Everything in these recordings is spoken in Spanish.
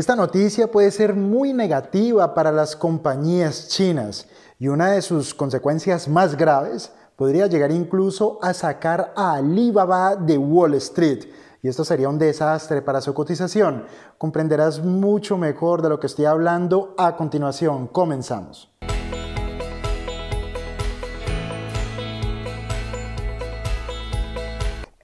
Esta noticia puede ser muy negativa para las compañías chinas y una de sus consecuencias más graves podría llegar incluso a sacar a Alibaba de Wall Street. Y esto sería un desastre para su cotización. Comprenderás mucho mejor de lo que estoy hablando a continuación. Comenzamos.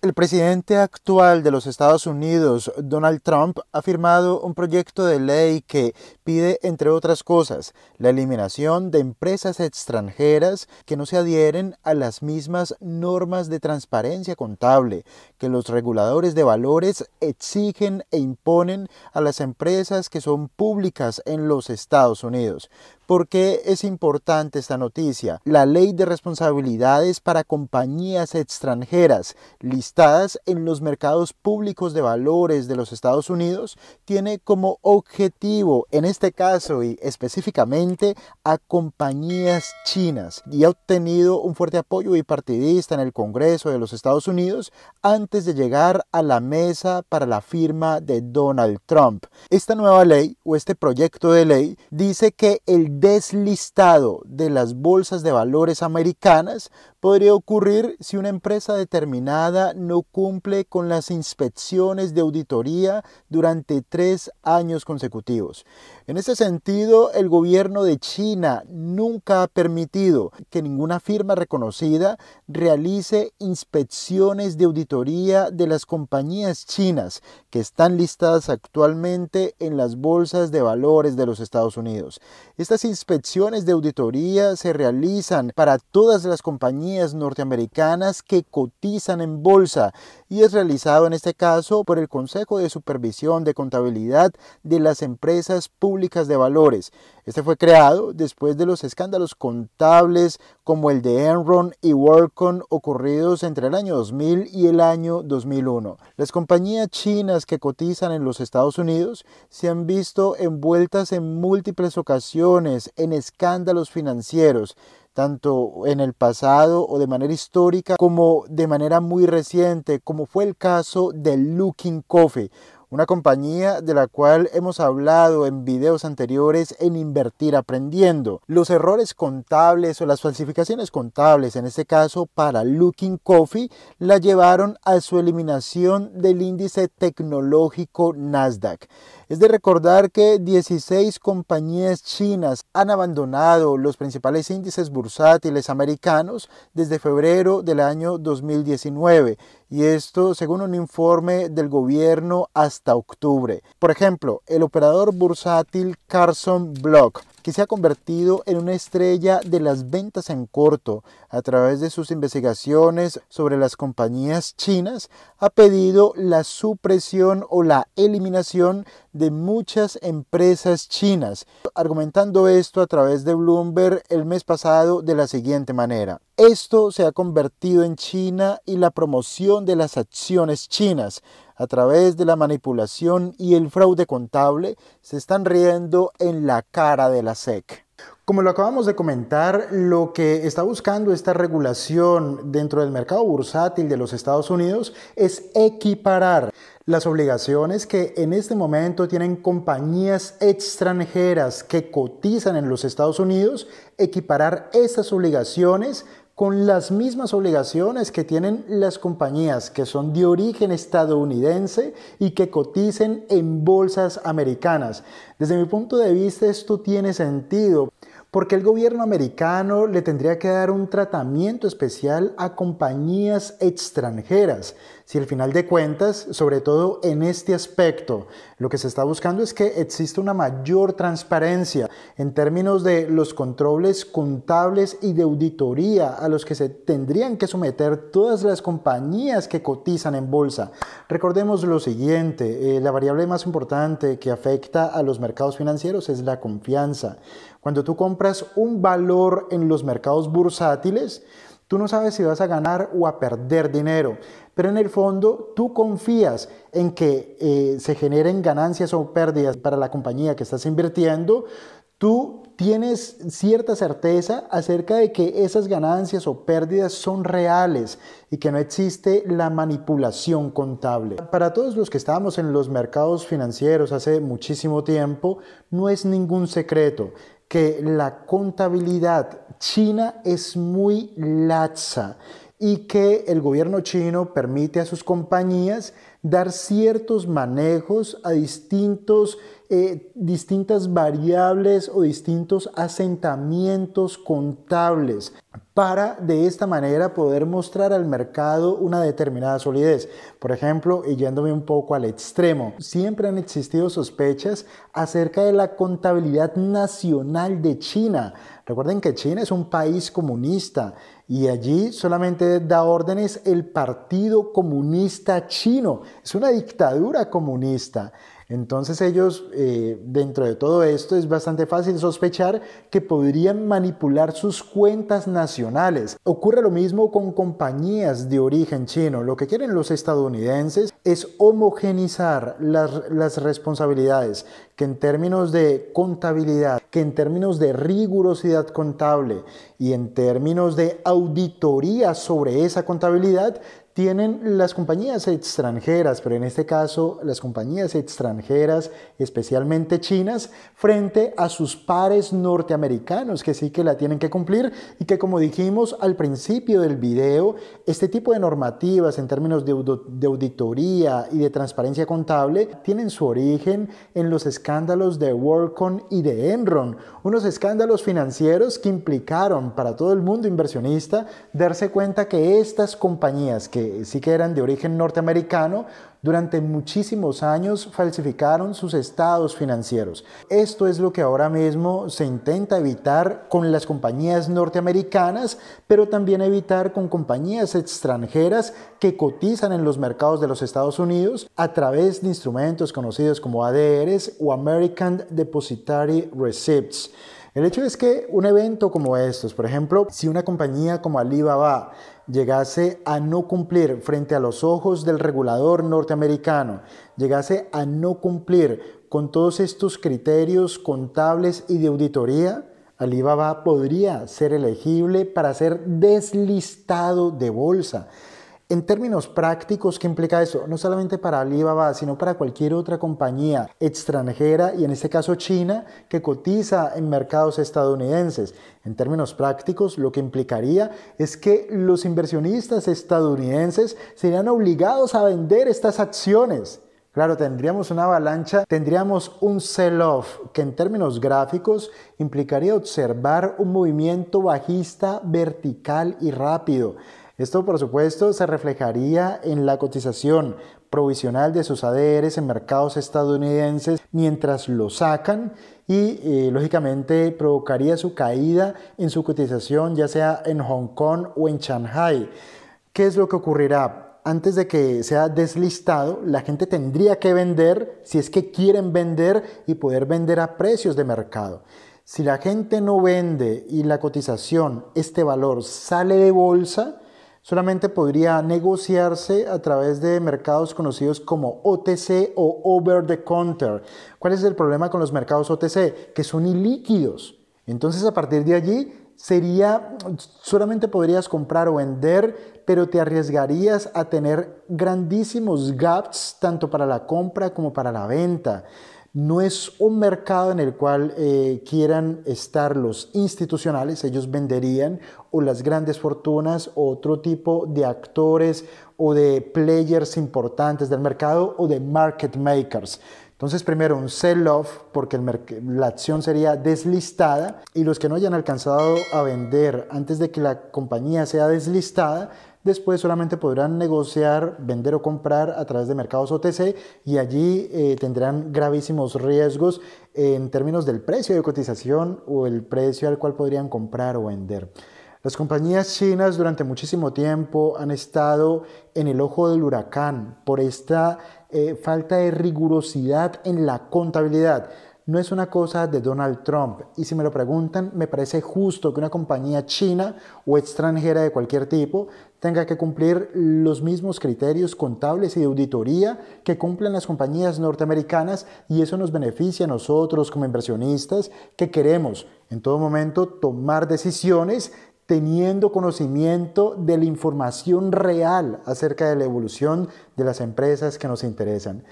El presidente actual de los Estados Unidos, Donald Trump, ha firmado un proyecto de ley que pide, entre otras cosas, la eliminación de empresas extranjeras que no se adhieren a las mismas normas de transparencia contable que los reguladores de valores exigen e imponen a las empresas que son públicas en los Estados Unidos. ¿Por qué es importante esta noticia? La ley de responsabilidades para compañías extranjeras listadas en los mercados públicos de valores de los Estados Unidos tiene como objetivo, en este caso y específicamente, a compañías chinas y ha obtenido un fuerte apoyo bipartidista en el Congreso de los Estados Unidos antes de llegar a la mesa para la firma de Donald Trump. Esta nueva ley o este proyecto de ley dice que el deslistado de las bolsas de valores americanas podría ocurrir si una empresa determinada no cumple con las inspecciones de auditoría durante tres años consecutivos. En este sentido, el gobierno de China nunca ha permitido que ninguna firma reconocida realice inspecciones de auditoría de las compañías chinas que están listadas actualmente en las bolsas de valores de los Estados Unidos. Estas inspecciones de auditoría se realizan para todas las compañías norteamericanas que cotizan en bolsa y es realizado en este caso por el Consejo de Supervisión de Contabilidad de las Empresas Públicas de Valores. Este fue creado después de los escándalos contables como el de Enron y Worldcon ocurridos entre el año 2000 y el año 2001. Las compañías chinas que cotizan en los Estados Unidos se han visto envueltas en múltiples ocasiones en escándalos financieros tanto en el pasado o de manera histórica como de manera muy reciente, como fue el caso de Looking Coffee, una compañía de la cual hemos hablado en videos anteriores en Invertir Aprendiendo. Los errores contables o las falsificaciones contables, en este caso para Looking Coffee, la llevaron a su eliminación del índice tecnológico Nasdaq. Es de recordar que 16 compañías chinas han abandonado los principales índices bursátiles americanos desde febrero del año 2019 y esto según un informe del gobierno hasta octubre. Por ejemplo, el operador bursátil Carson Block que se ha convertido en una estrella de las ventas en corto. A través de sus investigaciones sobre las compañías chinas, ha pedido la supresión o la eliminación de muchas empresas chinas, argumentando esto a través de Bloomberg el mes pasado de la siguiente manera. Esto se ha convertido en China y la promoción de las acciones chinas a través de la manipulación y el fraude contable se están riendo en la cara de la SEC. Como lo acabamos de comentar, lo que está buscando esta regulación dentro del mercado bursátil de los Estados Unidos es equiparar las obligaciones que en este momento tienen compañías extranjeras que cotizan en los Estados Unidos, equiparar esas obligaciones con las mismas obligaciones que tienen las compañías que son de origen estadounidense y que coticen en bolsas americanas. Desde mi punto de vista esto tiene sentido porque el gobierno americano le tendría que dar un tratamiento especial a compañías extranjeras? Si al final de cuentas, sobre todo en este aspecto, lo que se está buscando es que exista una mayor transparencia en términos de los controles contables y de auditoría a los que se tendrían que someter todas las compañías que cotizan en bolsa. Recordemos lo siguiente, eh, la variable más importante que afecta a los mercados financieros es la confianza. Cuando tú compras compras un valor en los mercados bursátiles, tú no sabes si vas a ganar o a perder dinero, pero en el fondo tú confías en que eh, se generen ganancias o pérdidas para la compañía que estás invirtiendo, tú tienes cierta certeza acerca de que esas ganancias o pérdidas son reales y que no existe la manipulación contable. Para todos los que estábamos en los mercados financieros hace muchísimo tiempo, no es ningún secreto que la contabilidad china es muy laxa y que el gobierno chino permite a sus compañías dar ciertos manejos a distintos eh, distintas variables o distintos asentamientos contables para de esta manera poder mostrar al mercado una determinada solidez. Por ejemplo, y yéndome un poco al extremo, siempre han existido sospechas acerca de la contabilidad nacional de China. Recuerden que China es un país comunista y allí solamente da órdenes el Partido Comunista Chino. Es una dictadura comunista. Entonces ellos, eh, dentro de todo esto, es bastante fácil sospechar que podrían manipular sus cuentas nacionales. Ocurre lo mismo con compañías de origen chino. Lo que quieren los estadounidenses es homogenizar las, las responsabilidades, que en términos de contabilidad, que en términos de rigurosidad contable y en términos de autoridad, auditoría sobre esa contabilidad tienen las compañías extranjeras, pero en este caso las compañías extranjeras, especialmente chinas, frente a sus pares norteamericanos, que sí que la tienen que cumplir y que como dijimos al principio del video, este tipo de normativas en términos de, auditoría y de transparencia contable tienen su origen en los escándalos de WorldCon y de Enron, unos escándalos financieros que implicaron para todo el mundo inversionista darse cuenta que estas compañías que eh, sí que eran de origen norteamericano, durante muchísimos años falsificaron sus estados financieros. Esto es lo que ahora mismo se intenta evitar con las compañías norteamericanas, pero también evitar con compañías extranjeras que cotizan en los mercados de los Estados Unidos a través de instrumentos conocidos como ADRs o American Depositary Receipts. El hecho es que un evento como estos, por ejemplo, si una compañía como Alibaba llegase a no cumplir frente a los ojos del regulador norteamericano, llegase a no cumplir con todos estos criterios contables y de auditoría, Alibaba podría ser elegible para ser deslistado de bolsa. En términos prácticos, ¿qué implica eso? No solamente para Alibaba, sino para cualquier otra compañía extranjera y en este caso China que cotiza en mercados estadounidenses. En términos prácticos, lo que implicaría es que los inversionistas estadounidenses serían obligados a vender estas acciones. Claro, tendríamos una avalancha, tendríamos un sell-off que en términos gráficos implicaría observar un movimiento bajista vertical y rápido. Esto, por supuesto, se reflejaría en la cotización provisional de sus ADRs en mercados estadounidenses mientras lo sacan y, eh, lógicamente, provocaría su caída en su cotización ya sea en Hong Kong o en Shanghai. ¿Qué es lo que ocurrirá? antes de que sea deslistado, la gente tendría que vender si es que quieren vender y poder vender a precios de mercado. Si la gente no vende y la cotización, este valor sale de bolsa, solamente podría negociarse a través de mercados conocidos como OTC o over the counter. ¿Cuál es el problema con los mercados OTC? Que son ilíquidos. Entonces a partir de allí sería solamente podrías comprar o vender, pero te arriesgarías a tener grandísimos gaps tanto para la compra como para la venta no es un mercado en el cual eh, quieran estar los institucionales, ellos venderían o las grandes fortunas o otro tipo de actores o de players importantes del mercado o de market makers. Entonces, primero un sell-off, porque la acción sería deslistada y los que no hayan alcanzado a vender antes de que la compañía sea deslistada, después solamente podrán negociar, vender o comprar a través de mercados OTC y allí eh, tendrán gravísimos riesgos en términos del precio de cotización o el precio al cual podrían comprar o vender. Las compañías chinas durante muchísimo tiempo han estado en el ojo del huracán por esta eh, falta de rigurosidad en la contabilidad. No es una cosa de Donald Trump. Y si me lo preguntan, me parece justo que una compañía china o extranjera de cualquier tipo tenga que cumplir los mismos criterios contables y de auditoría que cumplen las compañías norteamericanas y eso nos beneficia a nosotros como inversionistas que queremos en todo momento tomar decisiones teniendo conocimiento de la información real acerca de la evolución de las empresas que nos interesan.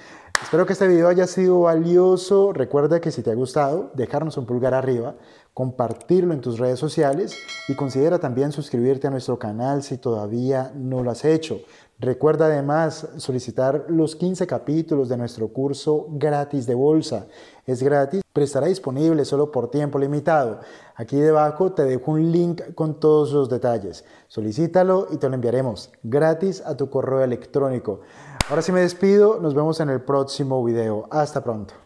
Espero que este video haya sido valioso. Recuerda que si te ha gustado, dejarnos un pulgar arriba, compartirlo en tus redes sociales y considera también suscribirte a nuestro canal si todavía no lo has hecho. Recuerda además solicitar los 15 capítulos de nuestro curso gratis de bolsa. Es gratis pero estará disponible solo por tiempo limitado. Aquí debajo te dejo un link con todos los detalles. Solicítalo y te lo enviaremos gratis a tu correo electrónico. Ahora sí me despido, nos vemos en el próximo video. Hasta pronto.